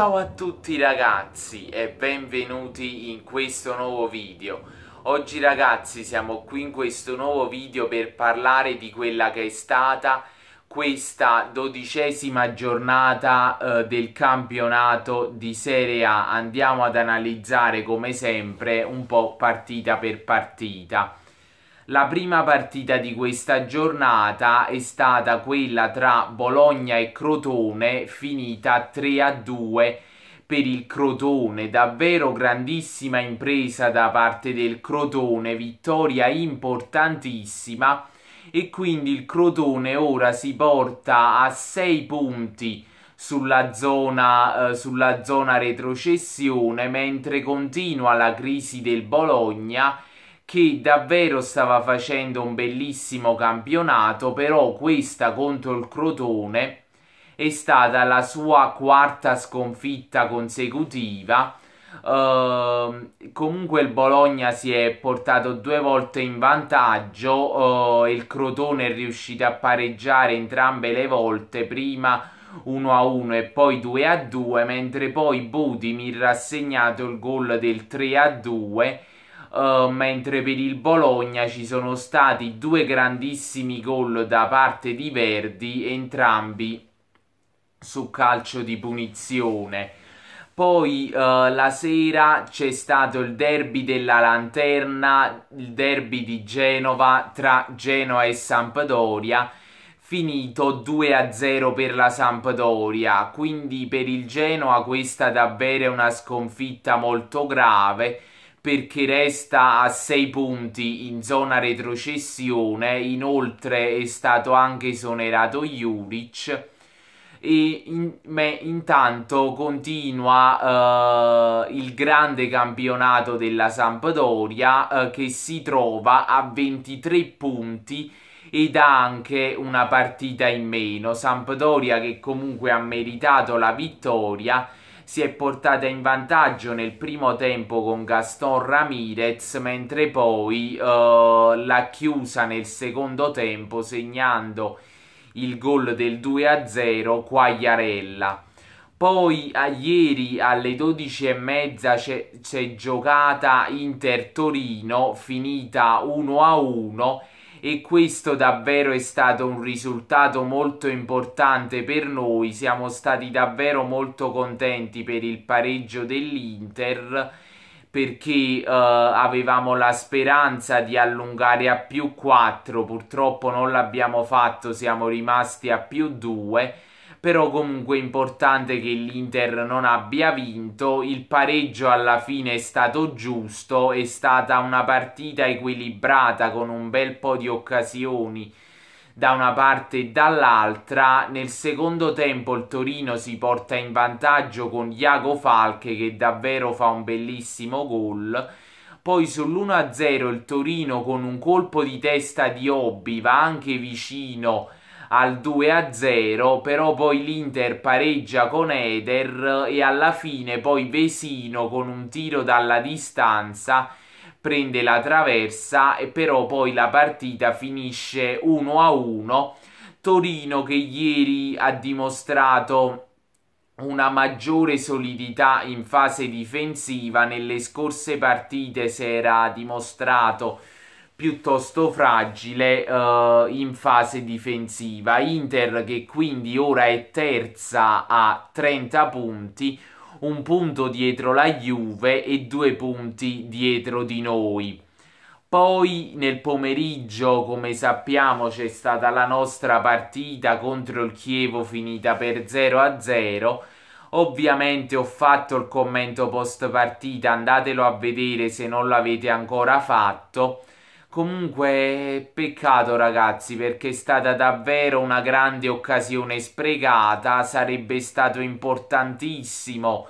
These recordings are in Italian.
Ciao a tutti ragazzi e benvenuti in questo nuovo video. Oggi ragazzi siamo qui in questo nuovo video per parlare di quella che è stata questa dodicesima giornata eh, del campionato di Serie A. Andiamo ad analizzare come sempre un po' partita per partita. La prima partita di questa giornata è stata quella tra Bologna e Crotone, finita 3-2 a per il Crotone, davvero grandissima impresa da parte del Crotone, vittoria importantissima e quindi il Crotone ora si porta a 6 punti sulla zona, eh, sulla zona retrocessione mentre continua la crisi del Bologna che davvero stava facendo un bellissimo campionato, però questa contro il Crotone è stata la sua quarta sconfitta consecutiva. Uh, comunque il Bologna si è portato due volte in vantaggio uh, il Crotone è riuscito a pareggiare entrambe le volte prima 1 a 1 e poi 2 a 2 mentre poi Budimir ha segnato il gol del 3 a 2 eh, mentre per il Bologna ci sono stati due grandissimi gol da parte di Verdi, entrambi su calcio di punizione. Poi uh, la sera c'è stato il derby della Lanterna, il derby di Genova tra Genoa e Sampdoria, finito 2-0 per la Sampdoria. Quindi per il Genoa questa davvero è una sconfitta molto grave perché resta a 6 punti in zona retrocessione, inoltre è stato anche esonerato Juric e in, me, intanto continua eh, il grande campionato della Sampdoria eh, che si trova a 23 punti ed ha anche una partita in meno. Sampdoria che comunque ha meritato la vittoria si è portata in vantaggio nel primo tempo con Gaston Ramirez, mentre poi eh, l'ha chiusa nel secondo tempo segnando il gol del 2-0 Quagliarella. Poi a ieri alle 12.30 c'è giocata Inter-Torino, finita 1-1 e questo davvero è stato un risultato molto importante per noi, siamo stati davvero molto contenti per il pareggio dell'Inter perché eh, avevamo la speranza di allungare a più 4, purtroppo non l'abbiamo fatto, siamo rimasti a più 2 però comunque è importante che l'Inter non abbia vinto, il pareggio alla fine è stato giusto, è stata una partita equilibrata con un bel po' di occasioni da una parte e dall'altra. Nel secondo tempo il Torino si porta in vantaggio con Iago Falche che davvero fa un bellissimo gol. Poi sull'1-0 il Torino con un colpo di testa di Hobby va anche vicino al 2-0, a però poi l'Inter pareggia con Eder e alla fine poi Vesino con un tiro dalla distanza prende la traversa e però poi la partita finisce 1-1. a Torino che ieri ha dimostrato una maggiore solidità in fase difensiva, nelle scorse partite si era dimostrato piuttosto fragile uh, in fase difensiva. Inter che quindi ora è terza a 30 punti, un punto dietro la Juve e due punti dietro di noi. Poi nel pomeriggio, come sappiamo, c'è stata la nostra partita contro il Chievo finita per 0-0. Ovviamente ho fatto il commento post partita, andatelo a vedere se non l'avete ancora fatto Comunque, peccato ragazzi, perché è stata davvero una grande occasione sprecata. Sarebbe stato importantissimo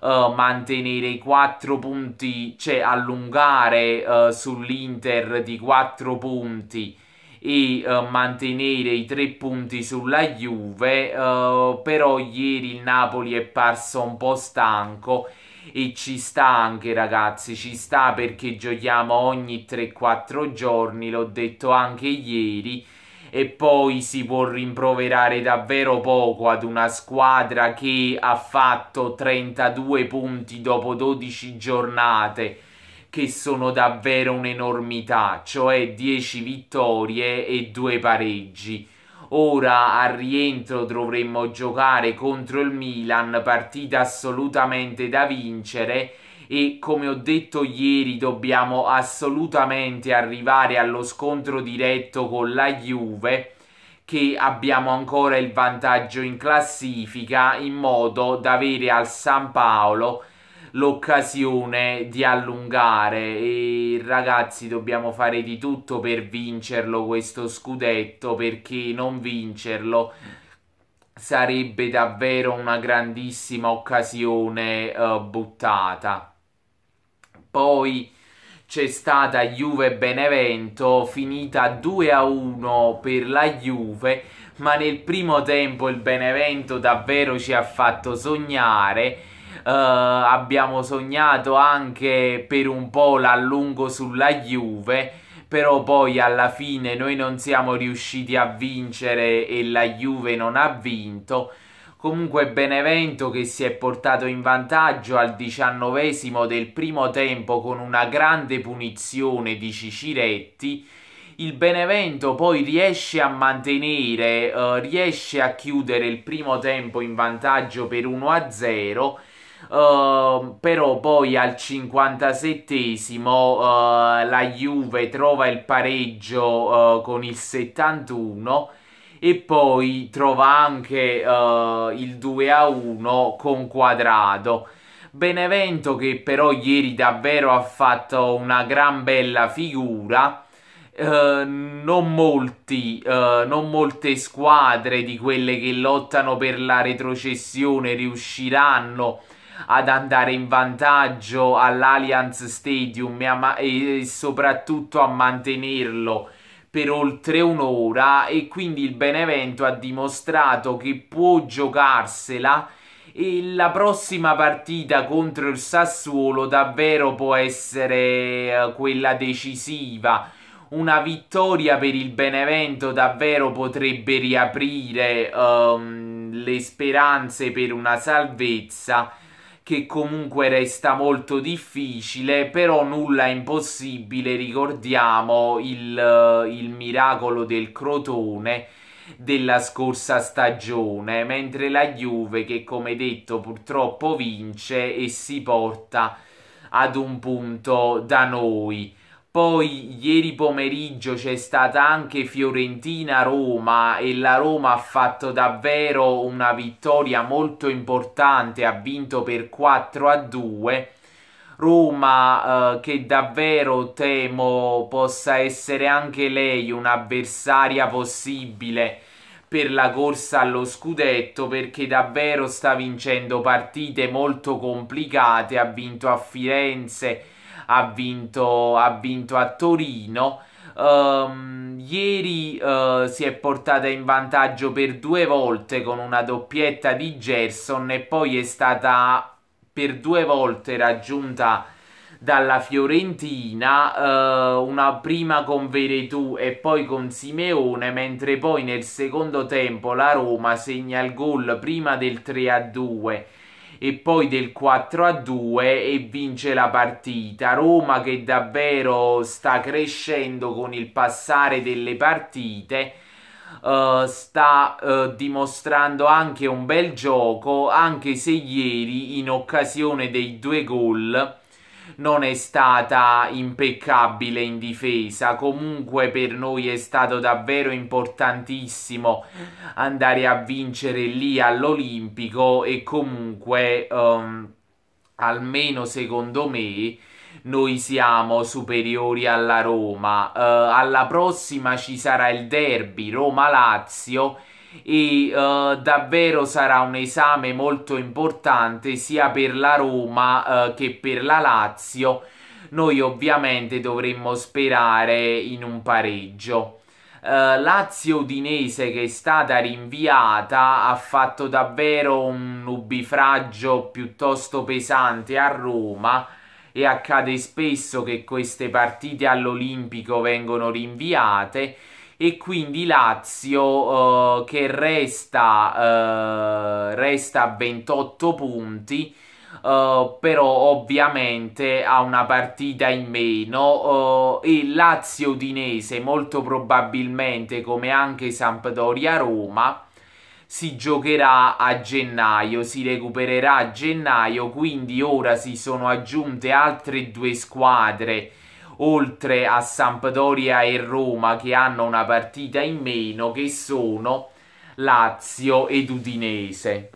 uh, mantenere i 4 punti, cioè allungare uh, sull'Inter di 4 punti e uh, mantenere i 3 punti sulla Juve. Uh, però ieri il Napoli è parso un po' stanco e ci sta anche ragazzi, ci sta perché giochiamo ogni 3-4 giorni, l'ho detto anche ieri e poi si può rimproverare davvero poco ad una squadra che ha fatto 32 punti dopo 12 giornate che sono davvero un'enormità, cioè 10 vittorie e 2 pareggi. Ora al rientro dovremmo giocare contro il Milan, partita assolutamente da vincere e come ho detto ieri dobbiamo assolutamente arrivare allo scontro diretto con la Juve che abbiamo ancora il vantaggio in classifica in modo da avere al San Paolo l'occasione di allungare e ragazzi dobbiamo fare di tutto per vincerlo questo scudetto perché non vincerlo sarebbe davvero una grandissima occasione uh, buttata. Poi c'è stata Juve Benevento, finita 2 a 1 per la Juve, ma nel primo tempo il Benevento davvero ci ha fatto sognare Uh, abbiamo sognato anche per un po' l'allungo sulla Juve, però poi alla fine noi non siamo riusciti a vincere e la Juve non ha vinto. Comunque Benevento che si è portato in vantaggio al diciannovesimo del primo tempo con una grande punizione di Ciciretti. Il Benevento poi riesce a mantenere, eh, riesce a chiudere il primo tempo in vantaggio per 1-0 Uh, però poi al 57 uh, eh, la Juve trova il pareggio uh, con il 71 e poi trova anche eh, il 2 a 1 con Quadrado. Benevento che però ieri davvero ha fatto una gran bella figura. Uh, non, molti, uh, non molte squadre di quelle che lottano per la retrocessione riusciranno a ad andare in vantaggio all'Allianz Stadium e, a, e soprattutto a mantenerlo per oltre un'ora e quindi il Benevento ha dimostrato che può giocarsela e la prossima partita contro il Sassuolo davvero può essere eh, quella decisiva. Una vittoria per il Benevento davvero potrebbe riaprire um, le speranze per una salvezza che comunque resta molto difficile, però nulla è impossibile. Ricordiamo il, eh, il miracolo del Crotone della scorsa stagione, mentre la Juve che come detto purtroppo vince e si porta ad un punto da noi. Poi ieri pomeriggio c'è stata anche Fiorentina-Roma e la Roma ha fatto davvero una vittoria molto importante, ha vinto per 4 a 2. Roma eh, che davvero temo possa essere anche lei un'avversaria possibile per la corsa allo scudetto perché davvero sta vincendo partite molto complicate, ha vinto a Firenze ha vinto, ha vinto a Torino. Um, ieri uh, si è portata in vantaggio per due volte con una doppietta di Gerson e poi è stata per due volte raggiunta dalla Fiorentina, uh, una prima con Veretù e poi con Simeone, mentre poi nel secondo tempo la Roma segna il gol prima del 3-2 e poi del 4 a 2 e vince la partita. Roma che davvero sta crescendo con il passare delle partite. Uh, sta uh, dimostrando anche un bel gioco, anche se ieri in occasione dei due gol non è stata impeccabile in difesa, comunque per noi è stato davvero importantissimo andare a vincere lì all'Olimpico e comunque um, almeno secondo me noi siamo superiori alla Roma. Uh, alla prossima ci sarà il derby Roma-Lazio e uh, davvero sarà un esame molto importante sia per la Roma uh, che per la Lazio. Noi ovviamente dovremmo sperare in un pareggio. Uh, Lazio Udinese che è stata rinviata ha fatto davvero un ubifragio piuttosto pesante a Roma e accade spesso che queste partite all'Olimpico vengono rinviate e quindi Lazio uh, che resta, uh, resta, a 28 punti uh, però ovviamente ha una partita in meno e Lazio Udinese molto probabilmente come anche Sampdoria Roma si giocherà a gennaio, si recupererà a gennaio, quindi ora si sono aggiunte altre due squadre oltre a Sampdoria e Roma che hanno una partita in meno, che sono Lazio ed Udinese.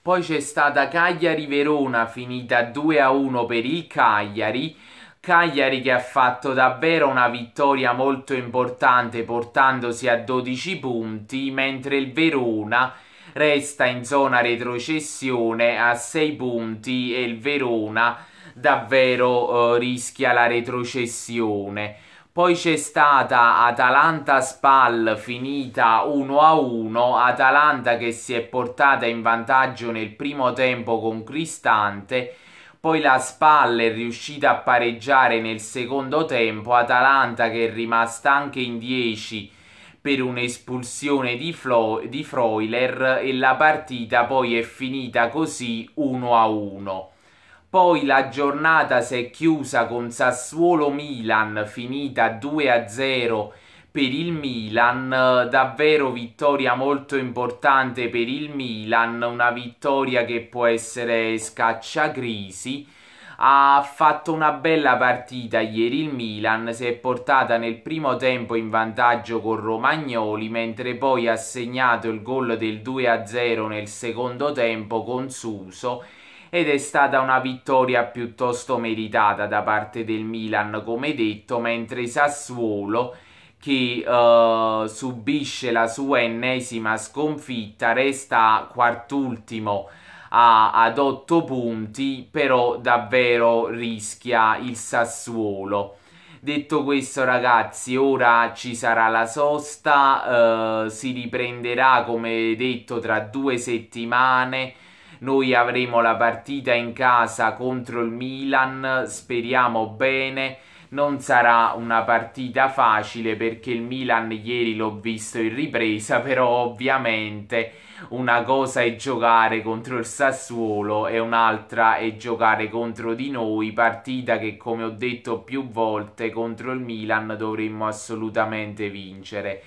Poi c'è stata Cagliari-Verona finita 2-1 per il Cagliari. Cagliari che ha fatto davvero una vittoria molto importante portandosi a 12 punti, mentre il Verona resta in zona retrocessione a 6 punti e il Verona davvero eh, rischia la retrocessione. Poi c'è stata Atalanta-Spal finita 1-1, Atalanta che si è portata in vantaggio nel primo tempo con Cristante, poi la Spal è riuscita a pareggiare nel secondo tempo, Atalanta che è rimasta anche in 10 per un'espulsione di, Flo di Freuler e la partita poi è finita così 1-1. Poi la giornata si è chiusa con Sassuolo-Milan, finita 2-0 per il Milan, davvero vittoria molto importante per il Milan, una vittoria che può essere scacciacrisi. Ha fatto una bella partita ieri il Milan, si è portata nel primo tempo in vantaggio con Romagnoli, mentre poi ha segnato il gol del 2-0 nel secondo tempo con Suso ed è stata una vittoria piuttosto meritata da parte del Milan, come detto, mentre Sassuolo che eh, subisce la sua ennesima sconfitta resta quartultimo a, ad 8 punti, però davvero rischia il Sassuolo. Detto questo ragazzi, ora ci sarà la sosta, eh, si riprenderà come detto tra due settimane noi avremo la partita in casa contro il Milan, speriamo bene. Non sarà una partita facile perché il Milan ieri l'ho visto in ripresa, però ovviamente una cosa è giocare contro il Sassuolo e un'altra è giocare contro di noi, partita che come ho detto più volte contro il Milan dovremmo assolutamente vincere.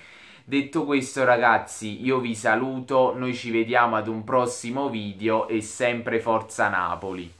Detto questo ragazzi io vi saluto, noi ci vediamo ad un prossimo video e sempre Forza Napoli!